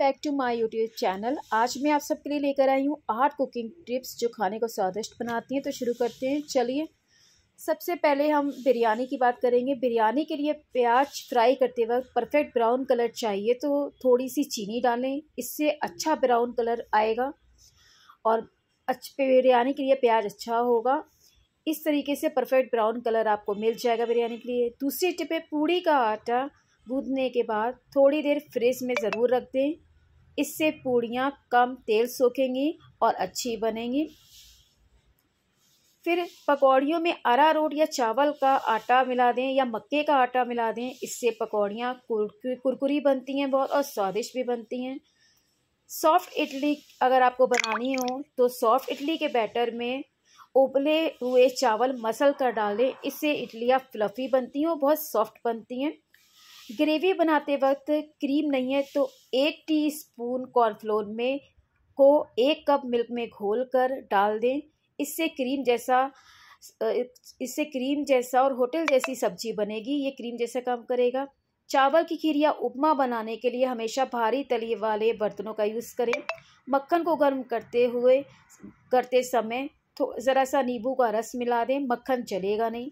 back to my YouTube channel आज मैं आप सबके लिए लेकर आई हूँ आठ कुकिंग टिप्स जो खाने को स्वादिष्ट बनाती हैं तो शुरू करते हैं चलिए सबसे पहले हम बिरयानी की बात करेंगे बिरयानी के लिए प्याज फ्राई करते वक्त परफेक्ट ब्राउन कलर चाहिए तो थोड़ी सी चीनी डालें इससे अच्छा ब्राउन कलर आएगा और अच्छे बिरयानी के लिए प्याज अच्छा होगा इस तरीके से परफेक्ट ब्राउन कलर आपको मिल जाएगा बिरयानी के लिए दूसरी टिप है पूड़ी का आटा गूंदने के बाद थोड़ी देर फ्रिज में ज़रूर रख दें इससे पूड़ियाँ कम तेल सोखेंगी और अच्छी बनेंगी फिर पकौड़ियों में अरा रोट या चावल का आटा मिला दें या मक्के का आटा मिला दें इससे पकौड़ियाँ कुरकुरी बनती हैं बहुत और स्वादिष्ट भी बनती हैं सॉफ्ट इडली अगर आपको बनानी हो तो सॉफ्ट इडली के बैटर में उबले हुए चावल मसल कर डालें इससे इडलियाँ फ्लफ़ी बनती हैं और बहुत सॉफ्ट बनती हैं ग्रेवी बनाते वक्त क्रीम नहीं है तो एक टीस्पून कॉर्नफ्लोर में को एक कप मिल्क में घोलकर डाल दें इससे क्रीम जैसा इससे क्रीम जैसा और होटल जैसी सब्जी बनेगी ये क्रीम जैसा काम करेगा चावल की खीर या उपमा बनाने के लिए हमेशा भारी तली वाले बर्तनों का यूज़ करें मक्खन को गर्म करते हुए करते समय ज़रा सा नींबू का रस मिला दें मक्खन जलेगा नहीं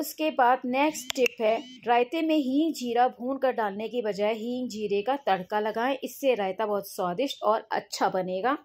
उसके बाद नेक्स्ट टिप है रायते में हींग जीरा भून कर डालने की बजाय हींग जीरे का तड़का लगाएं इससे रायता बहुत स्वादिष्ट और अच्छा बनेगा